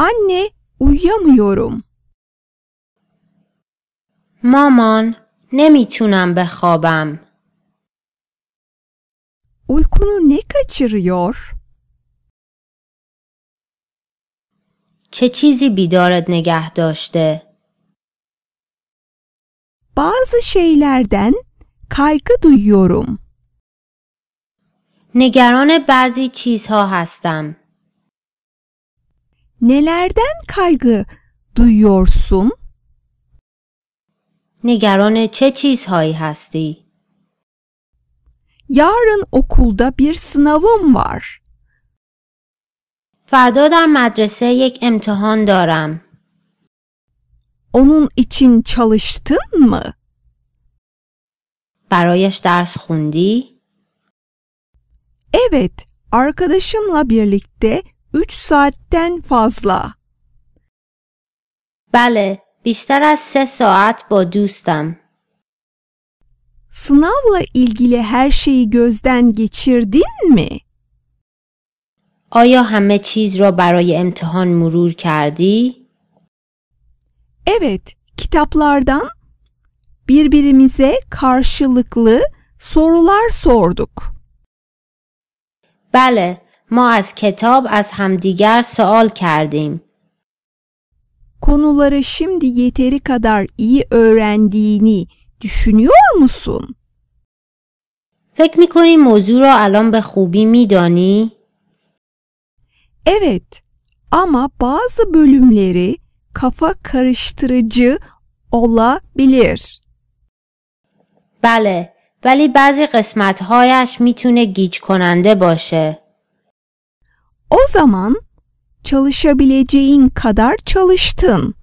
آنه اویامییاروم مامان نمیتونم بخوابم اویکونو نه کچیرییار چه چیزی بیدارت نگه داشته بعضی شیلردن کایگی دویویاروم نگران بعضی چیزها هستم Nelerden kaygı duyuyorsun? نگران چه چیزهایی هستی؟ Yarın okulda bir sınavım var. فردا در مدرسه یک امتحان دارم. Onun için çalıştın mı? برایش درس خوندی؟ Evet, arkadaşımla birlikte 3 saatten fazla. Bale, بیشتر از 3 ساعت با دوستم. Sınavla ilgili her şeyi gözden geçirdin mi? آیا همه چیز را برای امتحان مرور کردی؟ Evet, kitaplardan birbirimize karşılıklı sorular sorduk. بله، ما از کتاب از همدیگر سوال کردیم. Konuları şimdi yeteri kadar iyi öğrendiğini düşünüyor musun? فکر میکنی موضوع را الان به خوبی میدانی؟ Evet ama bazı bölümleri kafa karıştırıcı olabilir. بله ولی بعضی قسمتهایش میتونه گیج کننده باشه. O zaman çalışabileceğin kadar çalıştın.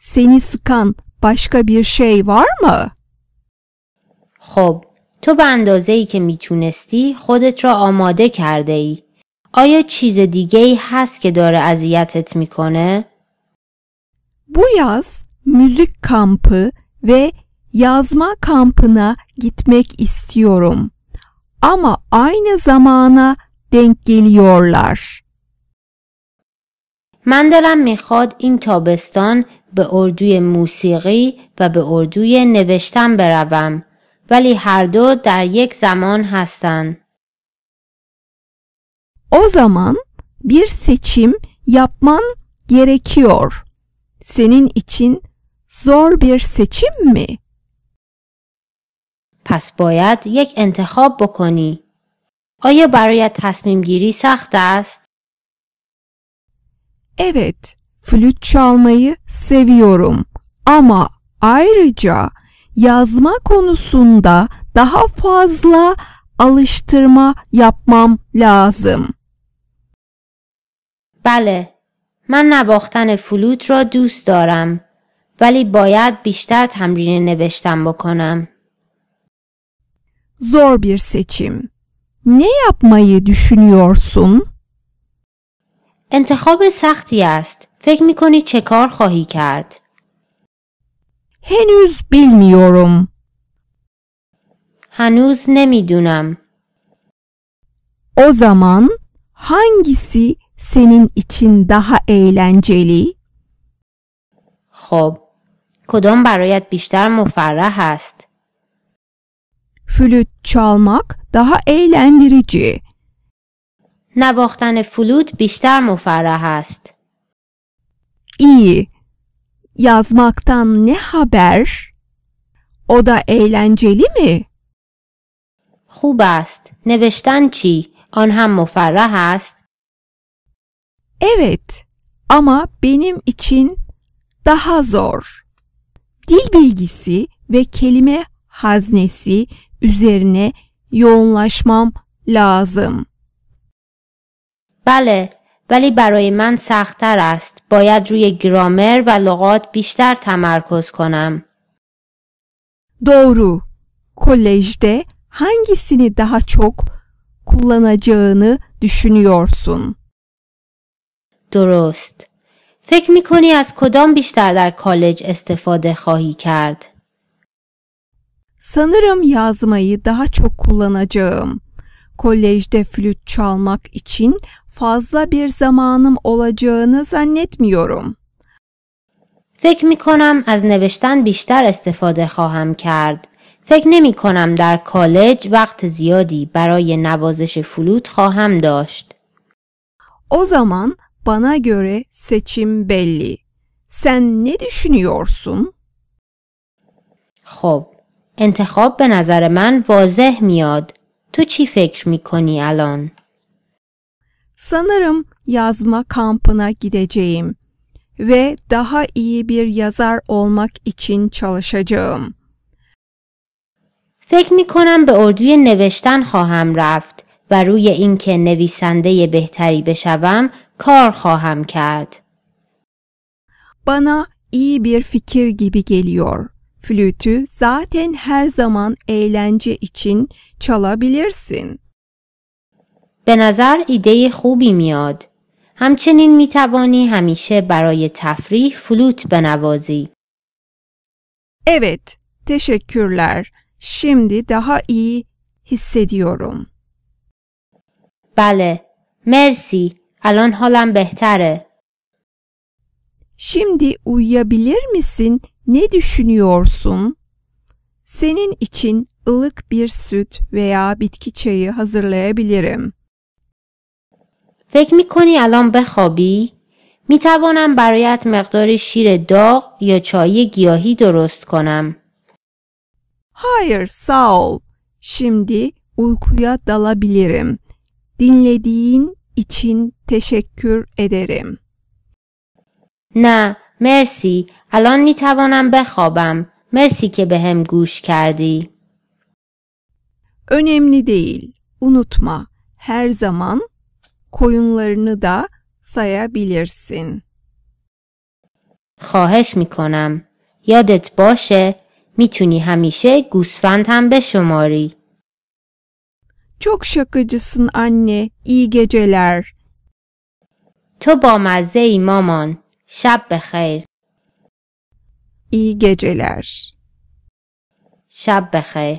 Seni sıkan başka bir şey var mı? خب تو به اندازه ای که میتونستی خودت را آماده کرده ای. آیا چیز دیگه ای هست که داره اذیتت میکنه؟ Bu yaz müzik kampı ve yazma kampına gitmek istiyorum. Ama aynı zamana من دلم میخواد این تابستان به اردوی موسیقی و به اردوی نوشتن بروم ولی هر دو در یک زمان هستند. او زمان بیر سچیم yapman گرکیور. سنین ایچین زور بیر سچیم می؟ پس باید یک انتخاب بکنی. آیا برای تصمیم گیری سخت است؟ Evet, flüt çalmayı seviyorum ama ayrıca yazma konusunda daha fazla alıştırma yapmam lazım. Bale, من نباختن فلوت را دوست دارم ولی باید بیشتر تمرین نوشتن بکنم. Zor bir seçim. Ne yapmayı düşünüyorsun? انتخاب سختی است. فکر میکنی چه کار خواهی کرد؟ هنوز bilmiyorum. هنوز نمیدونم. او zaman hangisi senin için daha eğlenceli؟ خب کدام برایت بیشتر مفرح است؟ flüt çalmak daha eğlendirici. نواختن فلوت بیشتر مفرح است. İyi. Yazmaktan ne haber? O da eğlenceli mi? خوب است. نوشتن چی؟ آن هم مفرح است. Evet. Ama benim için daha zor. Dil bilgisi ve kelime haznesi üzerine yoğunlaşmam lazım. بله ولی برای من سختتر است. باید روی گرامر و لغات بیشتر تمرکز کنم. Doğru. Kolejde hangisini daha çok kullanacağını düşünüyorsun؟ درست. فکر می از کدام بیشتر در کالج استفاده خواهی کرد؟ Sanırım yazmayı daha çok kullanacağım. Kolejde flüt çalmak için fazla bir zamanım olacağını zannetmiyorum. فکر می کنم از نوشتن بیشتر استفاده خواهم کرد. فکر نمی کنم در کالج وقت زیادی برای نوازش فلوت خواهم داشت. O zaman bana göre seçim belli. Sen ne düşünüyorsun? خب انتخاب به نظر من واضح میاد. تو چی فکر میکنی الان؟ Sanırım yazma kampına gideceğim و daha iyi bir yazar olmak için çalışacağım. فکر میکنم به اردوی نوشتن خواهم رفت و روی اینکه نویسنده بهتری بشوم کار خواهم کرد. بنا ای بیر فکر گیبی geliyor. flütü zaten her zaman eğlence için çalabilirsin. به نظر ایده خوبی میاد. همچنین می توانی همیشه برای تفریح فلوت بنوازی. Evet, teşekkürler. Şimdi daha iyi hissediyorum. بله، مرسی. الان حالم بهتره. Şimdi uyuyabilir misin Ne düşünüyorsun? Senin için ılık bir süt veya bitki çayı hazırlayabilirim. فکر می کنی الان بخوابی؟ می توانم برایت مقدار شیر داغ یا چای گیاهی درست کنم. Hayır, sağ ol. Şimdi uykuya dalabilirim. Dinlediğin için teşekkür ederim. نه مرسی الان می توانم بخوابم. مرسی که به هم گوش کردی. Önemli değil. Unutma. Her zaman koyunlarını da sayabilirsin. خواهش می کنم. یادت باشه میتونی همیشه گوسفند هم بشماری. Çok şakacısın anne. iyi geceler. تو با مزه مامان. شب بخیر. ای گجلر. شب بخیر.